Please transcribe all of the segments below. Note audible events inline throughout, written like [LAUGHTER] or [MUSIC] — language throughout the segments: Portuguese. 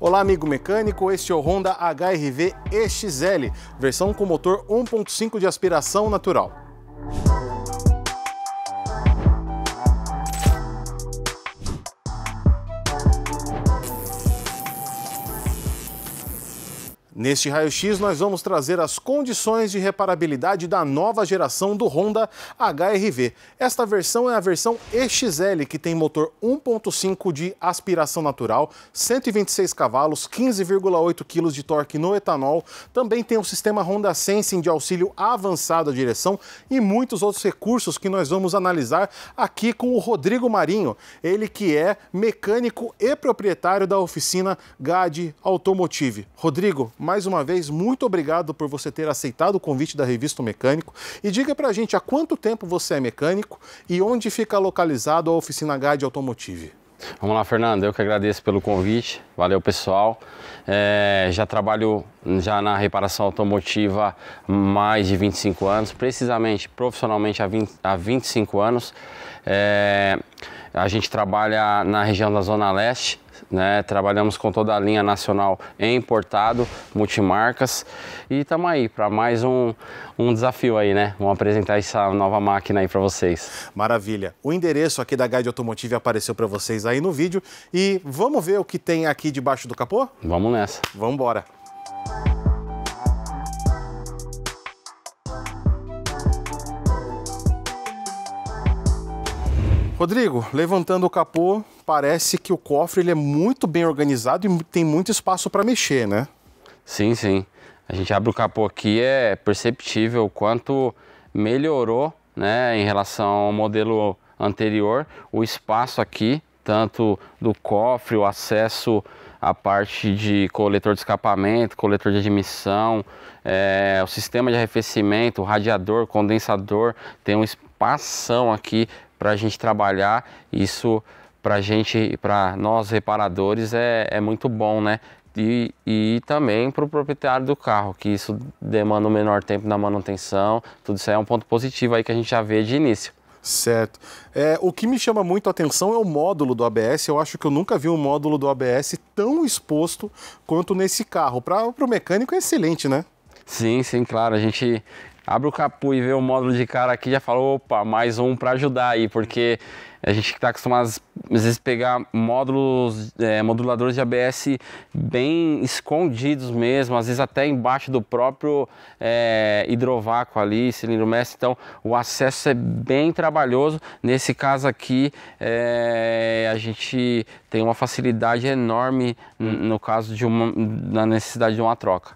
Olá, amigo mecânico, este é o Honda HRV EXL, versão com motor 1.5 de aspiração natural. Neste raio-x, nós vamos trazer as condições de reparabilidade da nova geração do Honda HRV. Esta versão é a versão EXL, que tem motor 1.5 de aspiração natural, 126 cavalos, 15,8 kg de torque no etanol. Também tem um sistema Honda Sensing de auxílio avançado à direção e muitos outros recursos que nós vamos analisar aqui com o Rodrigo Marinho, ele que é mecânico e proprietário da oficina GAD Automotive. Rodrigo, mais mais uma vez, muito obrigado por você ter aceitado o convite da Revista Mecânico. E diga para a gente há quanto tempo você é mecânico e onde fica localizado a oficina GAD Automotive. Vamos lá, Fernando. Eu que agradeço pelo convite. Valeu, pessoal. É, já trabalho já na reparação automotiva há mais de 25 anos, precisamente profissionalmente há, 20, há 25 anos. É, a gente trabalha na região da Zona Leste, né? Trabalhamos com toda a linha nacional em importado, multimarcas. E estamos aí para mais um, um desafio aí, né? Vamos apresentar essa nova máquina aí para vocês. Maravilha. O endereço aqui da Guide Automotive apareceu para vocês aí no vídeo. E vamos ver o que tem aqui debaixo do capô? Vamos nessa. Vamos embora. Rodrigo, levantando o capô, parece que o cofre ele é muito bem organizado e tem muito espaço para mexer, né? Sim, sim. A gente abre o capô aqui, é perceptível o quanto melhorou né, em relação ao modelo anterior, o espaço aqui, tanto do cofre, o acesso à parte de coletor de escapamento, coletor de admissão, é, o sistema de arrefecimento, radiador, condensador, tem um espação aqui para a gente trabalhar. Isso para gente, para nós reparadores é, é muito bom, né? E, e também para o proprietário do carro, que isso demanda um menor tempo na manutenção, tudo isso aí é um ponto positivo aí que a gente já vê de início. Certo. É, o que me chama muito a atenção é o módulo do ABS. Eu acho que eu nunca vi um módulo do ABS tão exposto quanto nesse carro. Para o mecânico é excelente, né? Sim, sim, claro. A gente abre o capô e vê o módulo de cara aqui já fala, opa, mais um para ajudar aí, porque... Hum a gente que está acostumado às vezes pegar módulos, é, moduladores de ABS bem escondidos mesmo, às vezes até embaixo do próprio é, hidrovácuo ali, cilindro mestre. Então o acesso é bem trabalhoso. Nesse caso aqui é, a gente tem uma facilidade enorme no caso de uma na necessidade de uma troca.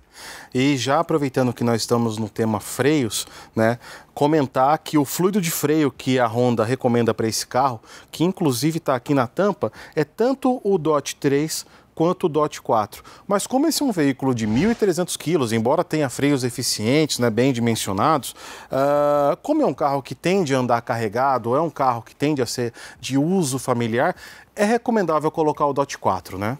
E já aproveitando que nós estamos no tema freios, né, comentar que o fluido de freio que a Honda recomenda para esse carro, que inclusive está aqui na tampa, é tanto o DOT 3 quanto o DOT 4. Mas como esse é um veículo de 1.300 quilos, embora tenha freios eficientes, né, bem dimensionados, uh, como é um carro que tende a andar carregado, é um carro que tende a ser de uso familiar, é recomendável colocar o DOT 4, né?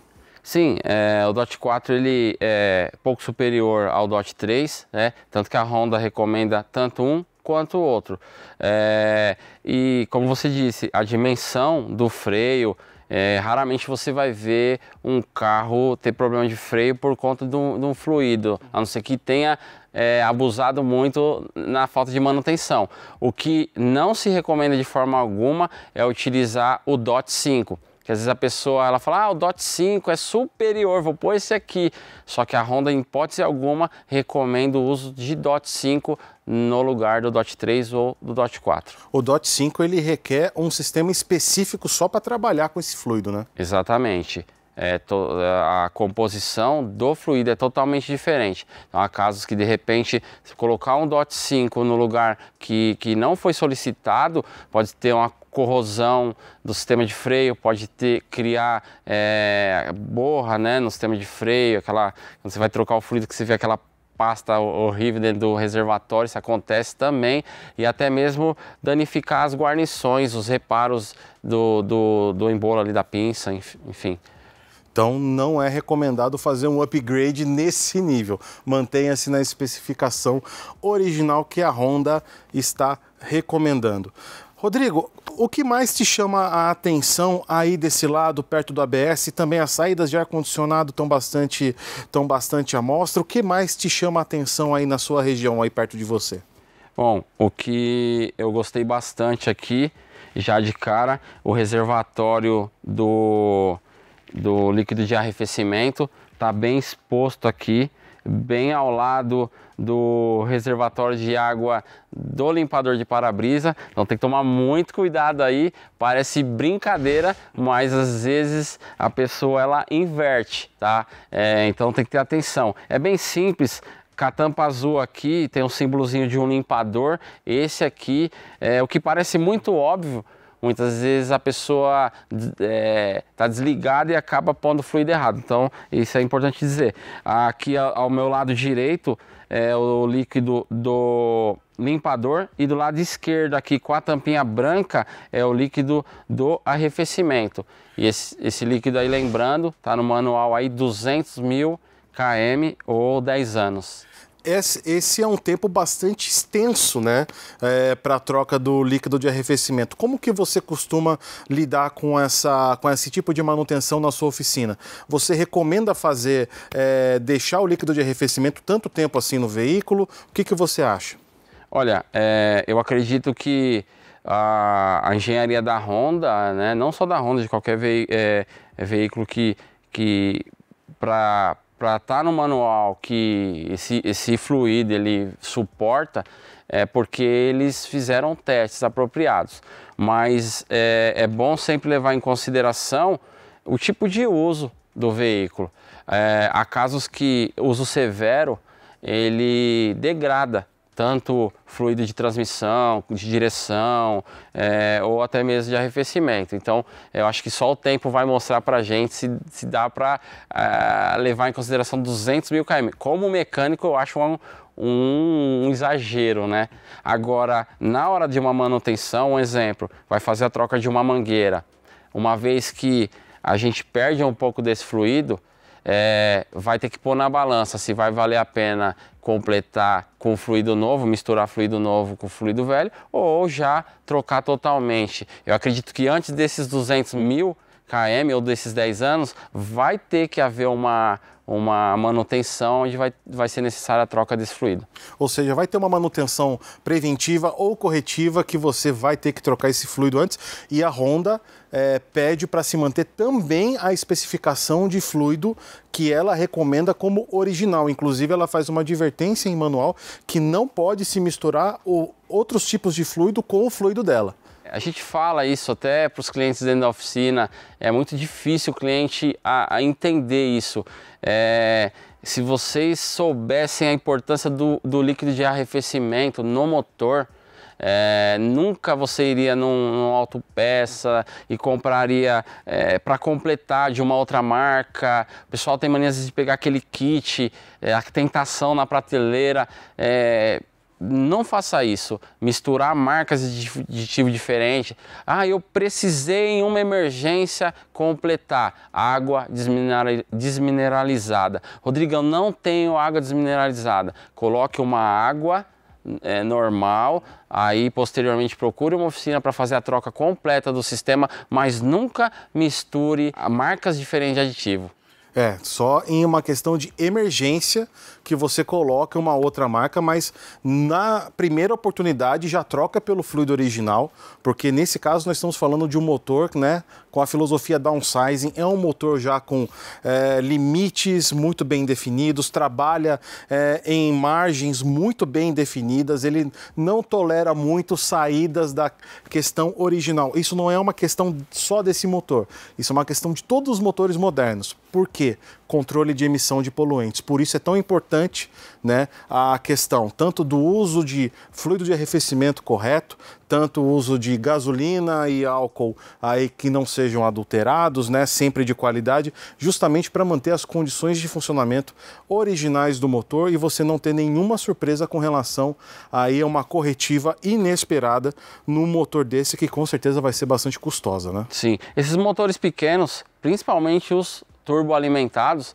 Sim, é, o DOT 4 ele é pouco superior ao DOT 3, né? tanto que a Honda recomenda tanto um quanto o outro. É, e como você disse, a dimensão do freio, é, raramente você vai ver um carro ter problema de freio por conta de um, de um fluido, a não ser que tenha é, abusado muito na falta de manutenção. O que não se recomenda de forma alguma é utilizar o DOT 5. Que às vezes a pessoa ela fala, ah, o DOT 5 é superior, vou pôr esse aqui. Só que a Honda, em hipótese alguma, recomenda o uso de DOT 5 no lugar do DOT 3 ou do DOT 4. O DOT 5 ele requer um sistema específico só para trabalhar com esse fluido, né? Exatamente. É, to, a composição do fluido é totalmente diferente. Então, há casos que, de repente, se colocar um DOT 5 no lugar que, que não foi solicitado, pode ter uma corrosão do sistema de freio, pode ter, criar é, borra né, no sistema de freio, aquela, quando você vai trocar o fluido que você vê aquela pasta horrível dentro do reservatório, isso acontece também, e até mesmo danificar as guarnições, os reparos do, do, do embolo ali da pinça, enfim. Então não é recomendado fazer um upgrade nesse nível. Mantenha-se na especificação original que a Honda está recomendando. Rodrigo, o que mais te chama a atenção aí desse lado, perto do ABS? Também as saídas de ar-condicionado estão bastante, tão bastante à mostra. O que mais te chama a atenção aí na sua região, aí perto de você? Bom, o que eu gostei bastante aqui, já de cara, o reservatório do, do líquido de arrefecimento está bem exposto aqui, bem ao lado do reservatório de água do limpador de para-brisa. Então tem que tomar muito cuidado aí. Parece brincadeira, mas às vezes a pessoa ela inverte, tá? É, então tem que ter atenção. É bem simples, com a tampa azul aqui tem um símbolozinho de um limpador. Esse aqui é o que parece muito óbvio. Muitas vezes a pessoa está é, tá desligada e acaba pondo o fluido errado. Então isso é importante dizer. Aqui ao meu lado direito é, o líquido do limpador e do lado esquerdo aqui com a tampinha branca é o líquido do arrefecimento. E esse, esse líquido aí, lembrando, tá no manual aí 200 mil km ou 10 anos esse é um tempo bastante extenso, né, é, para a troca do líquido de arrefecimento. Como que você costuma lidar com essa, com esse tipo de manutenção na sua oficina? Você recomenda fazer, é, deixar o líquido de arrefecimento tanto tempo assim no veículo? O que que você acha? Olha, é, eu acredito que a, a, engenharia da Honda, né, não só da Honda, de qualquer ve é, veículo que, que para para estar tá no manual que esse, esse fluido ele suporta é porque eles fizeram testes apropriados. Mas é, é bom sempre levar em consideração o tipo de uso do veículo. É, há casos que uso severo ele degrada tanto fluido de transmissão, de direção, é, ou até mesmo de arrefecimento. Então, eu acho que só o tempo vai mostrar para a gente se, se dá para é, levar em consideração 200 mil km. Como mecânico, eu acho um, um, um, exagero, né? Agora, na hora de uma manutenção, um exemplo, vai fazer a troca de uma mangueira. Uma vez que a gente perde um pouco desse fluido, é, vai ter que pôr na balança se vai valer a pena completar com fluido novo, misturar fluido novo com fluido velho, ou já trocar totalmente. Eu acredito que antes desses 200 mil km ou desses 10 anos, vai ter que haver uma, uma manutenção onde vai, vai ser necessária a troca desse fluido. Ou seja, vai ter uma manutenção preventiva ou corretiva que você vai ter que trocar esse fluido antes e a Honda é, pede para se manter também a especificação de fluido que ela recomenda como original. Inclusive, ela faz uma advertência em manual que não pode se misturar o, outros tipos de fluido com o fluido dela. A gente fala isso até para os clientes dentro da oficina, é muito difícil o cliente a, a entender isso. É, se vocês soubessem a importância do, do líquido de arrefecimento no motor, é, nunca você iria num, num autopeça e compraria é, para completar de uma outra marca. O pessoal tem mania de pegar aquele kit, é, a tentação na prateleira. É, não faça isso, misturar marcas de aditivo diferente. Ah, eu precisei em uma emergência completar água desmineralizada. Rodrigo, eu não tenho água desmineralizada. Coloque uma água é, normal, aí posteriormente procure uma oficina para fazer a troca completa do sistema, mas nunca misture marcas diferentes de aditivo. É, só em uma questão de emergência que você coloca uma outra marca, mas na primeira oportunidade já troca pelo fluido original, porque nesse caso nós estamos falando de um motor, né, com a filosofia downsizing. É um motor já com é, limites muito bem definidos, trabalha é, em margens muito bem definidas, ele não tolera muito saídas da questão original. Isso não é uma questão só desse motor, isso é uma questão de todos os motores modernos. Por quê? Controle de emissão de poluentes. Por isso é tão importante né, a questão tanto do uso de fluido de arrefecimento correto, tanto o uso de gasolina e álcool aí que não sejam adulterados, né, sempre de qualidade, justamente para manter as condições de funcionamento originais do motor e você não ter nenhuma surpresa com relação aí a uma corretiva inesperada no motor desse que com certeza vai ser bastante custosa, né? Sim, esses motores pequenos, principalmente os turboalimentados,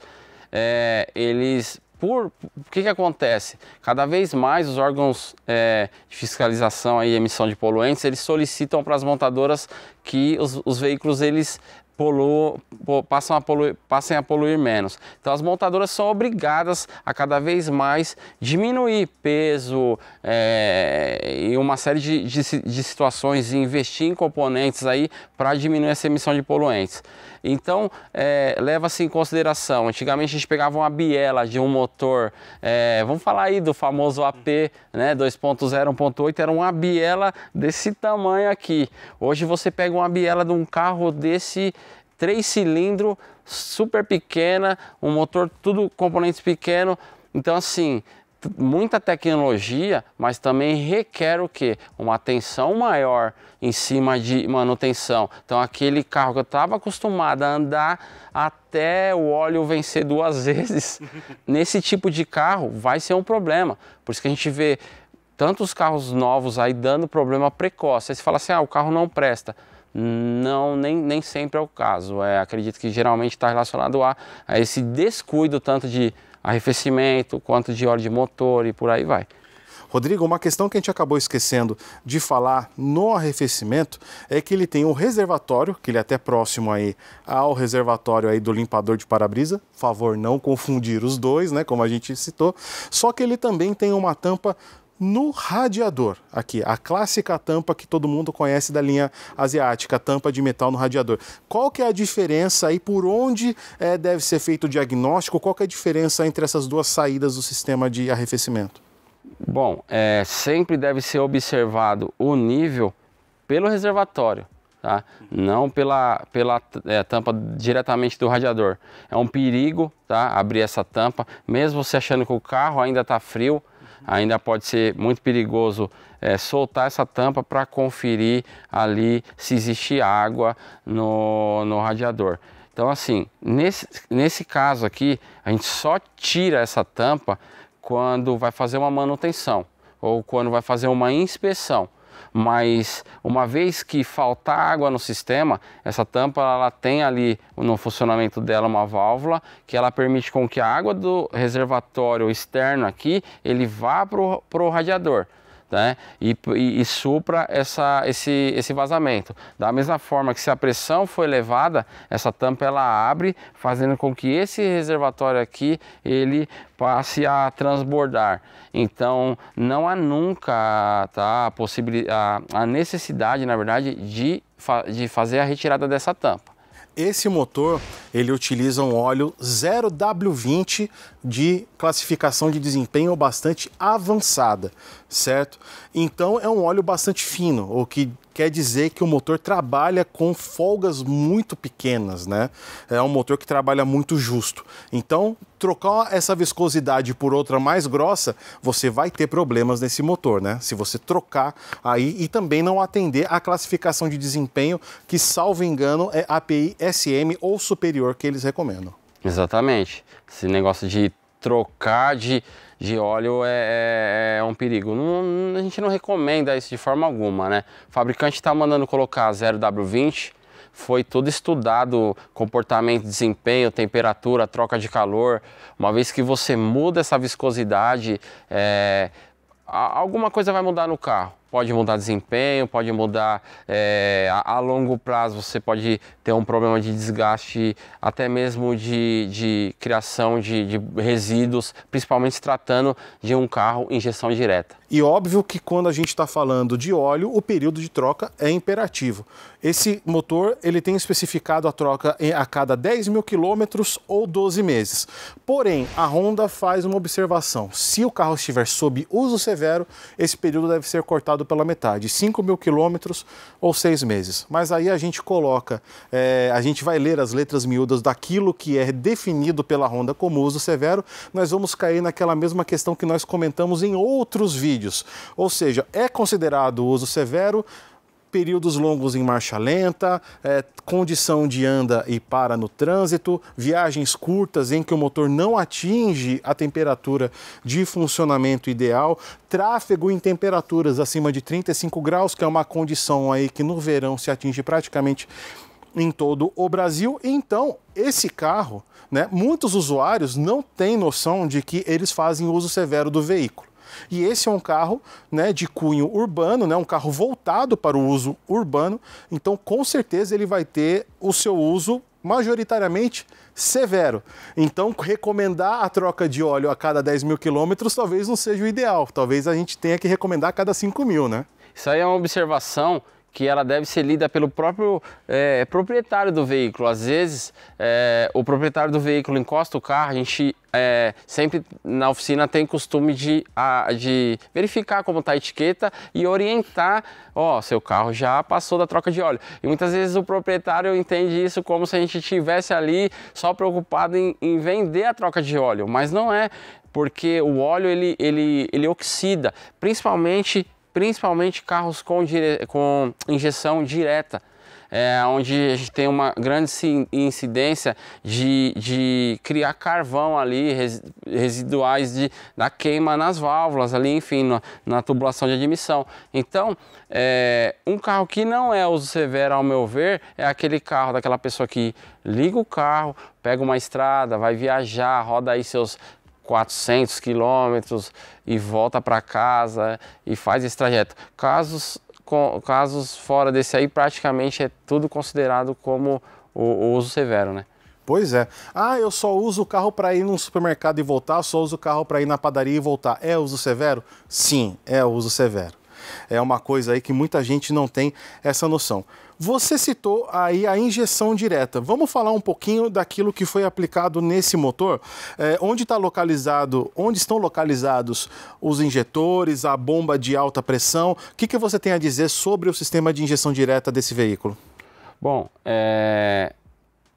é, eles por o que, que acontece? Cada vez mais os órgãos é, de fiscalização e emissão de poluentes eles solicitam para as montadoras que os, os veículos eles polu, passam a poluir, passem a poluir menos. Então as montadoras são obrigadas a cada vez mais diminuir peso é, e uma série de, de, de situações e investir em componentes aí para diminuir essa emissão de poluentes. Então é, leva-se em consideração, antigamente a gente pegava uma biela de um motor, é, vamos falar aí do famoso AP né, 2.0, 1.8, era uma biela desse tamanho aqui. Hoje você pega uma biela de um carro desse três cilindros, super pequena, um motor tudo componentes pequeno. Então assim, muita tecnologia, mas também requer o que? Uma atenção maior em cima de manutenção. Então aquele carro que eu estava acostumado a andar até o óleo vencer duas [LAUGHS] vezes, nesse tipo de carro vai ser um problema. Por isso que a gente vê tantos carros novos aí dando problema precoce. Aí você fala assim, ah, o carro não presta. Não, nem, nem sempre é o caso. É, acredito que geralmente está relacionado a, a esse descuido tanto de arrefecimento quanto de óleo de motor e por aí vai. Rodrigo, uma questão que a gente acabou esquecendo de falar no arrefecimento é que ele tem um reservatório, que ele é até próximo aí ao reservatório aí do limpador de para-brisa, favor não confundir os dois, né, como a gente citou, só que ele também tem uma tampa no radiador. Aqui, a clássica tampa que todo mundo conhece da linha asiática, tampa de metal no radiador. Qual que é a diferença aí, por onde é, deve ser feito o diagnóstico? Qual que é a diferença entre essas duas saídas do sistema de arrefecimento? Bom, é, sempre deve ser observado o nível pelo reservatório. Tá? Não pela, pela é, tampa diretamente do radiador. É um perigo, tá? Abrir essa tampa, mesmo você achando que o carro ainda está frio, ainda pode ser muito perigoso é, soltar essa tampa para conferir ali se existe água no, no radiador. Então assim, nesse, nesse caso aqui, a gente só tira essa tampa quando vai fazer uma manutenção ou quando vai fazer uma inspeção mas uma vez que faltar água no sistema, essa tampa ela tem ali no funcionamento dela uma válvula que ela permite com que a água do reservatório externo aqui ele vá para o radiador né? E, e, e, supra essa, esse, esse vazamento. Da mesma forma que se a pressão for elevada, essa tampa ela abre, fazendo com que esse reservatório aqui ele passe a transbordar. Então não há nunca tá, a, possibilidade, a, a necessidade, na verdade, de, fa de fazer a retirada dessa tampa. Esse motor ele utiliza um óleo 0W20 de classificação de desempenho bastante avançada, certo? Então é um óleo bastante fino, o que quer dizer que o motor trabalha com folgas muito pequenas, né? É um motor que trabalha muito justo. Então, trocar essa viscosidade por outra mais grossa, você vai ter problemas nesse motor, né? Se você trocar aí e também não atender à classificação de desempenho que, salvo engano, é API SM ou superior que eles recomendam. Exatamente. Esse negócio de trocar de, de óleo é, é, é um perigo. Não, a gente não recomenda isso de forma alguma, né? O fabricante está mandando colocar 0W20, foi todo estudado comportamento, desempenho, temperatura, troca de calor. Uma vez que você muda essa viscosidade, é, alguma coisa vai mudar no carro pode mudar desempenho, pode mudar é, a, a, longo prazo você pode ter um problema de desgaste, até mesmo de, de criação de, de, resíduos, principalmente se tratando de um carro injeção direta. E óbvio que quando a gente está falando de óleo, o período de troca é imperativo. Esse motor ele tem especificado a troca a cada 10 mil quilômetros ou 12 meses. Porém, a Honda faz uma observação: se o carro estiver sob uso severo, esse período deve ser cortado pela metade, 5 mil quilômetros ou seis meses. Mas aí a gente coloca, é, a gente vai ler as letras miúdas daquilo que é definido pela ronda como uso severo, nós vamos cair naquela mesma questão que nós comentamos em outros vídeos. Ou seja, é considerado uso severo períodos longos em marcha lenta, é, condição de anda e para no trânsito, viagens curtas em que o motor não atinge a temperatura de funcionamento ideal, tráfego em temperaturas acima de 35 graus, que é uma condição aí que no verão se atinge praticamente em todo o Brasil. Então, esse carro, né, muitos usuários não têm noção de que eles fazem uso severo do veículo. E esse é um carro né, de cunho urbano, né, um carro voltado para o uso urbano. Então, com certeza, ele vai ter o seu uso majoritariamente severo. Então, recomendar a troca de óleo a cada 10 mil quilômetros talvez não seja o ideal. Talvez a gente tenha que recomendar a cada 5 mil, né? Isso aí é uma observação que ela deve ser lida pelo próprio é, proprietário do veículo. Às vezes, é, o proprietário do veículo encosta o carro, a gente é, sempre na oficina tem costume de, a, de verificar como está a etiqueta e orientar, ó, oh, seu carro já passou da troca de óleo. E muitas vezes o proprietário entende isso como se a gente estivesse ali só preocupado em, em vender a troca de óleo, mas não é porque o óleo ele, ele, ele oxida, principalmente principalmente carros com, dire... com injeção direta, é, onde a gente tem uma grande incidência de, de criar carvão ali, res, residuais de, da queima nas válvulas ali, enfim, na, na tubulação de admissão. Então, é, um carro que não é uso severo, ao meu ver, é aquele carro daquela pessoa que liga o carro, pega uma estrada, vai viajar, roda aí seus 400 quilômetros e volta para casa e faz esse trajeto. Casos, com, casos fora desse aí, praticamente é tudo considerado como o, o uso severo, né? Pois é. Ah, eu só uso o carro para ir no supermercado e voltar, só uso o carro para ir na padaria e voltar. É uso severo? Sim, é uso severo. É uma coisa aí que muita gente não tem essa noção. Você citou aí a injeção direta. Vamos falar um pouquinho daquilo que foi aplicado nesse motor, é, onde está localizado, onde estão localizados os injetores, a bomba de alta pressão. O que, que você tem a dizer sobre o sistema de injeção direta desse veículo? Bom, é...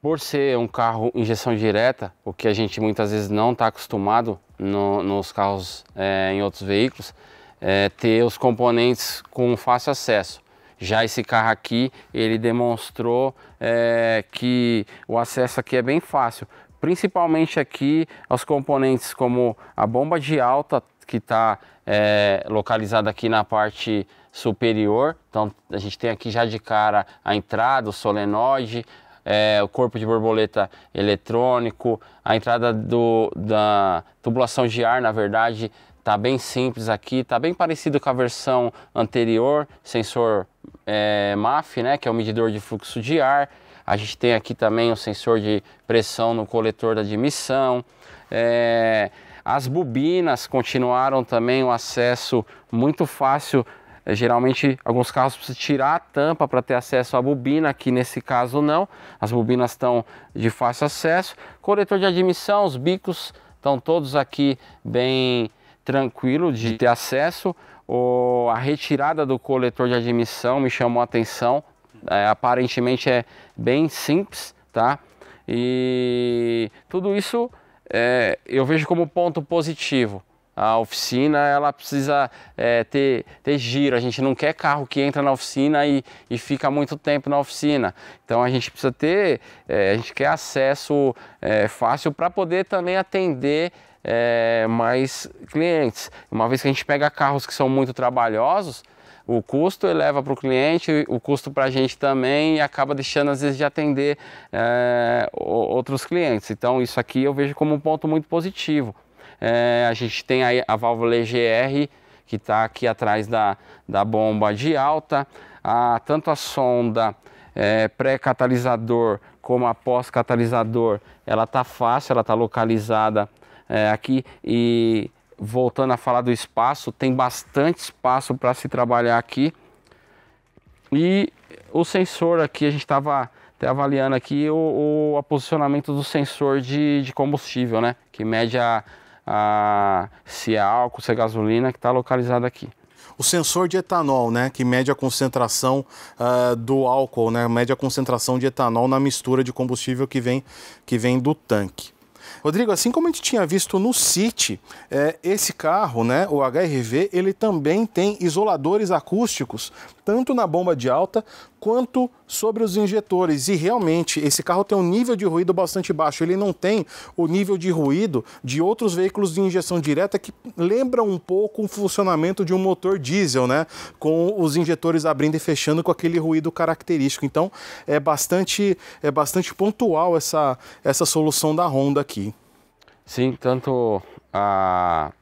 por ser um carro injeção direta, o que a gente muitas vezes não está acostumado no, nos carros é, em outros veículos, é ter os componentes com fácil acesso. Já esse carro aqui, ele demonstrou é, que o acesso aqui é bem fácil, principalmente aqui aos componentes como a bomba de alta que está é, localizada aqui na parte superior. Então a gente tem aqui já de cara a entrada, o solenoide, é, o corpo de borboleta eletrônico, a entrada do, da tubulação de ar, na verdade, tá bem simples aqui, tá bem parecido com a versão anterior, sensor é, MAF, né, que é o medidor de fluxo de ar. A gente tem aqui também o sensor de pressão no coletor da admissão. É, as bobinas continuaram também o acesso muito fácil. É, geralmente, alguns carros precisam tirar a tampa para ter acesso à bobina, aqui nesse caso não. As bobinas estão de fácil acesso. Coletor de admissão, os bicos estão todos aqui bem tranquilo de ter acesso o, a retirada do coletor de admissão me chamou a atenção. É, aparentemente é bem simples, tá? E tudo isso é, eu vejo como ponto positivo. A oficina ela precisa é, ter, ter giro. A gente não quer carro que entra na oficina e, e fica muito tempo na oficina. Então a gente precisa ter, é, a gente quer acesso é, fácil para poder também atender é, mais clientes. Uma vez que a gente pega carros que são muito trabalhosos, o custo eleva para o cliente, o custo para a gente também e acaba deixando às vezes de atender é, outros clientes. Então isso aqui eu vejo como um ponto muito positivo. É, a gente tem aí a válvula EGR que está aqui atrás da, da bomba de alta, a, tanto a sonda é, pré-catalisador como a pós-catalisador, ela está fácil, ela está localizada é, aqui e voltando a falar do espaço, tem bastante espaço para se trabalhar aqui. E o sensor aqui, a gente estava até avaliando aqui o, o posicionamento do sensor de, de, combustível, né? Que mede a, a, se é álcool, se é gasolina, que está localizado aqui. O sensor de etanol, né? Que mede a concentração uh, do álcool, né? Mede a concentração de etanol na mistura de combustível que vem, que vem do tanque. Rodrigo, assim como a gente tinha visto no City, é, esse carro, né, o HRV, ele também tem isoladores acústicos, tanto na bomba de alta quanto sobre os injetores. E realmente, esse carro tem um nível de ruído bastante baixo. Ele não tem o nível de ruído de outros veículos de injeção direta que lembram um pouco o funcionamento de um motor diesel, né? Com os injetores abrindo e fechando com aquele ruído característico. Então, é bastante, é bastante pontual essa, essa solução da Honda aqui. Sim, tanto a,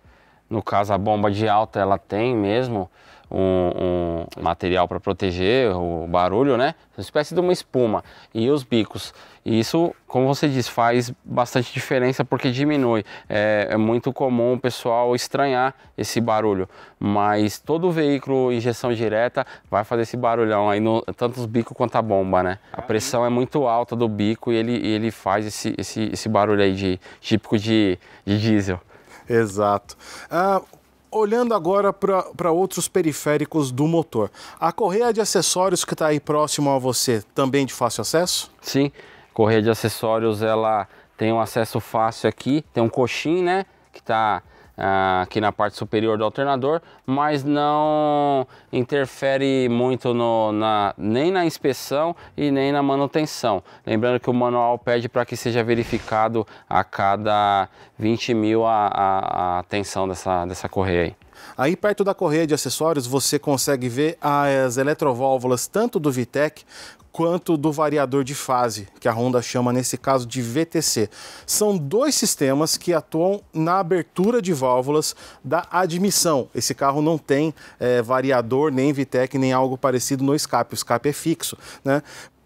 no caso a bomba de alta ela tem mesmo um, um material para proteger o barulho, né? Uma espécie de uma espuma e os bicos. E isso, como você diz, faz bastante diferença porque diminui. É, é muito comum o pessoal estranhar esse barulho, mas todo veículo injeção direta vai fazer esse barulhão aí, no, tanto os bicos quanto a bomba, né? A pressão é muito alta do bico e ele, ele faz esse, esse, esse barulho aí de, típico de, de diesel. Exato. Ah, olhando agora para outros periféricos do motor, a correia de acessórios que está aí próximo a você também de fácil acesso? Sim, correia de acessórios ela tem um acesso fácil aqui, tem um coxim, né? Que está ah, aqui na parte superior do alternador, mas não interfere muito no, na, nem na inspeção e nem na manutenção. Lembrando que o manual pede para que seja verificado a cada 20 mil a, a, a tensão dessa, dessa correia aí. Aí perto da correia de acessórios você consegue ver as eletroválvulas tanto do Vitec quanto do variador de fase, que a Honda chama nesse caso de VTC. São dois sistemas que atuam na abertura de válvulas da admissão. Esse carro não tem é, variador, nem VTEC, nem algo parecido no escape. O escape é fixo, né?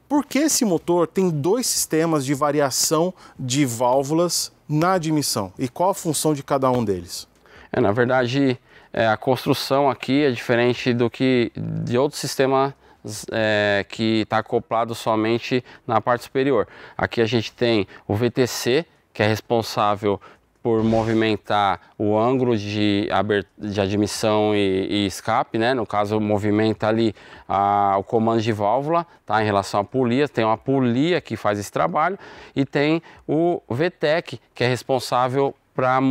Porque esse motor tem dois sistemas de variação de válvulas na admissão? E qual a função de cada um deles? É, na verdade, é, a construção aqui é diferente do que de outros sistemas é, que está acoplado somente na parte superior. Aqui a gente tem o VTC, que é responsável por movimentar o ângulo de, de admissão e, e, escape, né? No caso, movimenta ali a, o comando de válvula, tá? Em relação à polia, tem uma polia que faz esse trabalho e tem o VTEC, que é responsável para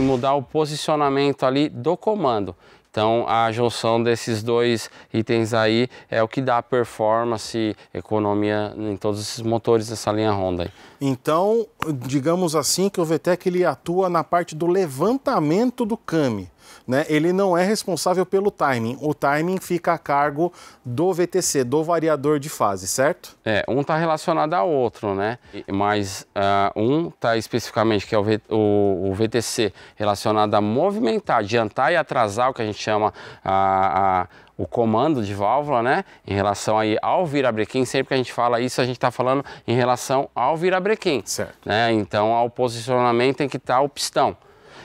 mudar o posicionamento ali do comando. Então a junção desses dois itens aí é o que dá performance, economia em todos esses motores dessa linha Honda. Aí. Então, digamos assim que o VTEC ele atua na parte do levantamento do cami né, ele não é responsável pelo timing. O timing fica a cargo do VTC, do variador de fase, certo? É, um está relacionado ao outro, né? Mas uh, um está especificamente, que é o, v, o, o, VTC, relacionado a movimentar, adiantar e atrasar, o que a gente chama a, a o comando de válvula, né? Em relação aí ao virabrequim, sempre que a gente fala isso, a gente está falando em relação ao virabrequim. Certo. Né? Então, ao posicionamento tem que estar tá o pistão.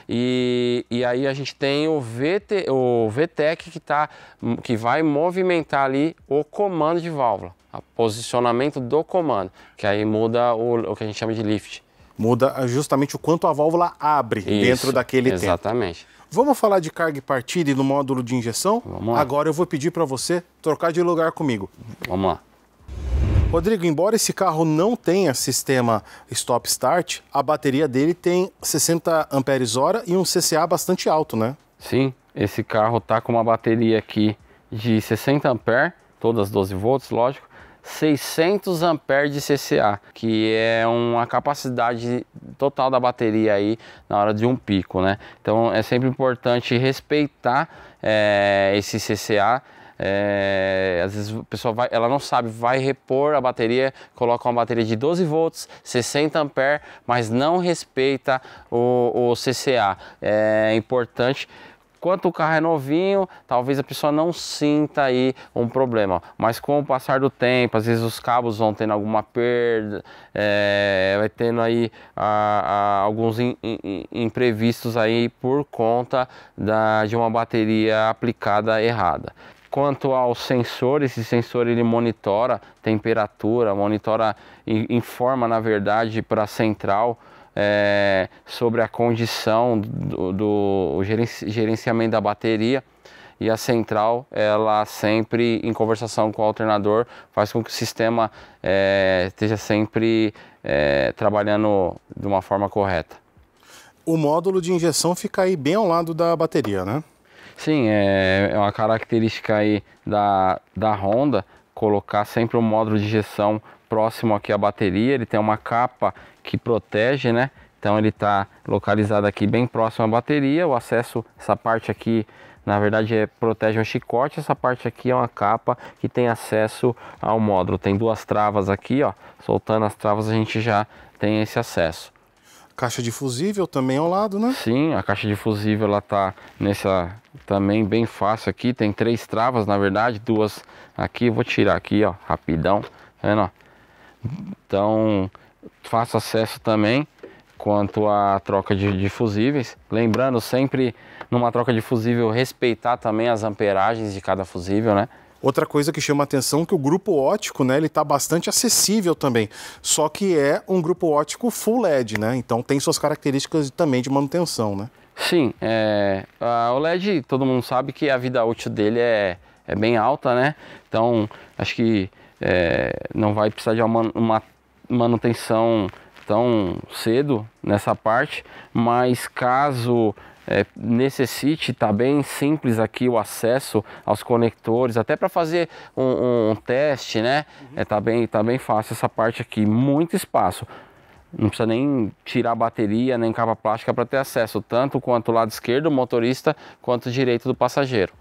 E, e aí a gente tem o, VT, o VTEC que, tá, que vai movimentar ali o comando de válvula, o posicionamento do comando, que aí muda o, o que a gente chama de lift. Muda justamente o quanto a válvula abre Isso, dentro daquele exatamente. tempo. Exatamente. Vamos falar de carga e partida e do módulo de injeção? Vamos lá. Agora eu vou pedir para você trocar de lugar comigo. Vamos lá. Rodrigo, embora esse carro não tenha sistema stop-start, a bateria dele tem 60 amperes hora e um CCA bastante alto, né? Sim, esse carro tá com uma bateria aqui de 60 ampere, todas 12 volts, lógico, 600 amperes de CCA, que é uma capacidade total da bateria aí na hora de um pico, né? Então é sempre importante respeitar é, esse CCA é, às vezes a pessoa vai, ela não sabe, vai repor a bateria, coloca uma bateria de 12 volts, 60 ampere, mas não respeita o, o CCA. É importante enquanto o carro é novinho, talvez a pessoa não sinta aí um problema. Mas com o passar do tempo, às vezes os cabos vão tendo alguma perda, é, vai tendo aí a, a, alguns in, in, imprevistos aí por conta da, de uma bateria aplicada errada quanto aos sensores, esse sensor ele monitora temperatura, monitora informa na verdade para a central é, sobre a condição do, do gerenciamento da bateria e a central ela sempre em conversação com o alternador faz com que o sistema é, esteja sempre é, trabalhando de uma forma correta. O módulo de injeção fica aí bem ao lado da bateria, né? Sim, é, é, uma característica aí da, da Honda colocar sempre o um módulo de injeção próximo aqui à bateria. Ele tem uma capa que protege, né? Então ele está localizado aqui bem próximo à bateria. O acesso, essa parte aqui, na verdade, é, protege um chicote. Essa parte aqui é uma capa que tem acesso ao módulo. Tem duas travas aqui, ó. Soltando as travas a gente já tem esse acesso. Caixa de fusível também ao lado, né? Sim, a caixa de fusível ela tá nessa também bem fácil aqui. Tem três travas, na verdade, duas aqui. Vou tirar aqui, ó, rapidão. Tá vendo, ó? Então, faço acesso também quanto à troca de, de, fusíveis. Lembrando sempre, numa troca de fusível, respeitar também as amperagens de cada fusível, né? Outra coisa que chama atenção é que o grupo ótico, né, ele está bastante acessível também, só que é um grupo ótico full LED, né? Então tem suas características também de manutenção, né? Sim, é, o LED todo mundo sabe que a vida útil dele é, é bem alta, né? Então acho que é, não vai precisar de uma, uma manutenção tão cedo nessa parte, mas caso é, necessite, está bem simples aqui o acesso aos conectores, até para fazer um, um, teste, né? Uhum. É, tá, bem, tá bem fácil essa parte aqui, muito espaço. Não precisa nem tirar a bateria, nem capa plástica para ter acesso, tanto quanto o lado esquerdo, do motorista, quanto o direito do passageiro.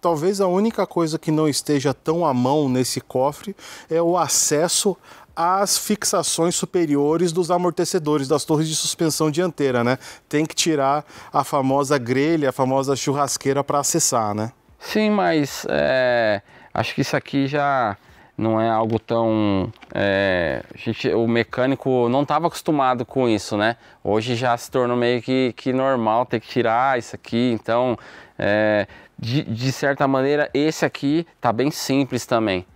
Talvez a única coisa que não esteja tão à mão nesse cofre é o acesso as fixações superiores dos amortecedores das torres de suspensão dianteira, né? Tem que tirar a famosa grelha, a famosa churrasqueira para acessar, né? Sim, mas é, acho que isso aqui já não é algo tão. É, gente, o mecânico não estava acostumado com isso, né? Hoje já se tornou meio que, que normal ter que tirar isso aqui. Então, é, de, de, certa maneira, esse aqui tá bem simples também.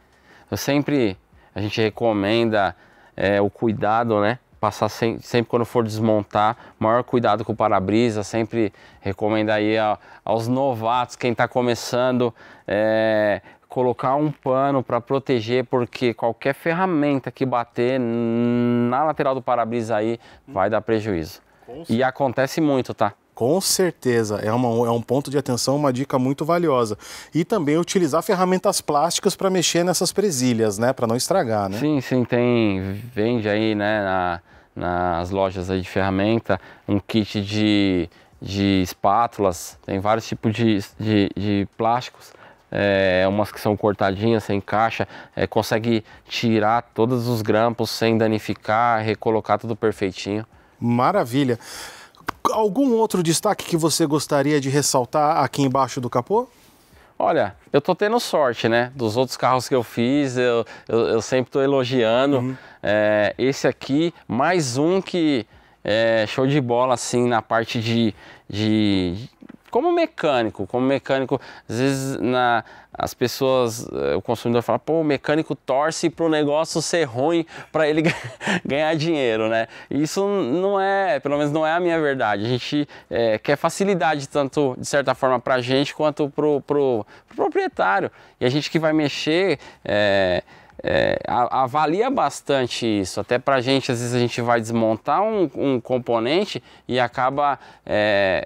Eu sempre a gente recomenda é, o cuidado, né? Passar sem, sempre quando for desmontar, maior cuidado com o para-brisa, sempre recomenda aí a, aos novatos, quem está começando, é, colocar um pano para proteger, porque qualquer ferramenta que bater na lateral do para-brisa aí hum. vai dar prejuízo. E acontece muito, tá? Com certeza, é, uma, é um ponto de atenção, uma dica muito valiosa. E também utilizar ferramentas plásticas para mexer nessas presilhas, né? Para não estragar, né? Sim, sim, tem. Vende aí, né, na, nas lojas aí de ferramenta, um kit de, de espátulas, tem vários tipos de, de, de plásticos. É, umas que são cortadinhas, sem caixa, é, consegue tirar todos os grampos sem danificar, recolocar tudo perfeitinho. Maravilha! Algum outro destaque que você gostaria de ressaltar aqui embaixo do capô? Olha, eu tô tendo sorte, né? Dos outros carros que eu fiz, eu, eu, eu sempre tô elogiando. Uhum. É, esse aqui, mais um que é show de bola, assim, na parte de, de como mecânico, como mecânico, às vezes na, as pessoas, eh, o consumidor fala, pô, o mecânico torce para o negócio ser ruim para ele [LAUGHS] ganhar dinheiro, né? Isso não é, pelo menos não é a minha verdade. A gente é, quer facilidade tanto, de certa forma, para a gente quanto para o pro, pro proprietário. E a gente que vai mexer... É, é, avalia bastante isso, até para a gente, às vezes a gente vai desmontar um, um componente e acaba é,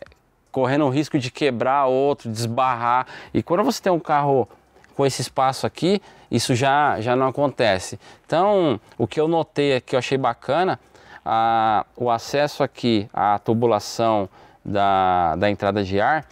correndo o risco de quebrar outro, desbarrar. E quando você tem um carro com esse espaço aqui, isso já, já não acontece. Então, o que eu notei aqui, eu achei bacana, a, o acesso aqui à tubulação da, da entrada de ar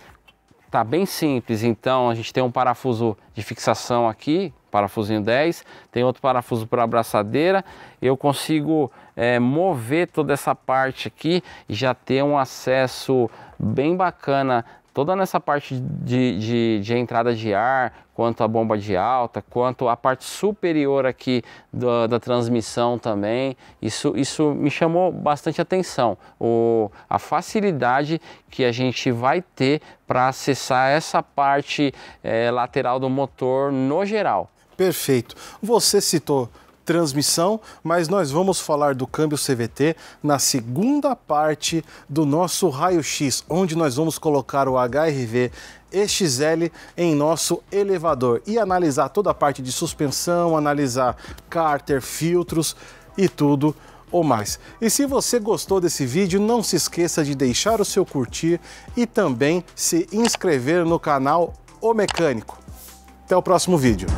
está bem simples. Então, a gente tem um parafuso de fixação aqui, parafusinho 10, tem outro parafuso para abraçadeira. Eu consigo é, mover toda essa parte aqui e já ter um acesso bem bacana toda nessa parte de, de, de, entrada de ar, quanto a bomba de alta, quanto a parte superior aqui da, da transmissão também, isso, isso me chamou bastante atenção. O, a facilidade que a gente vai ter para acessar essa parte é, lateral do motor no geral. Perfeito. Você citou transmissão, mas nós vamos falar do câmbio CVT na segunda parte do nosso raio-x, onde nós vamos colocar o HRV XL em nosso elevador e analisar toda a parte de suspensão, analisar cárter, filtros e tudo ou mais. E se você gostou desse vídeo, não se esqueça de deixar o seu curtir e também se inscrever no canal O Mecânico. Até o próximo vídeo.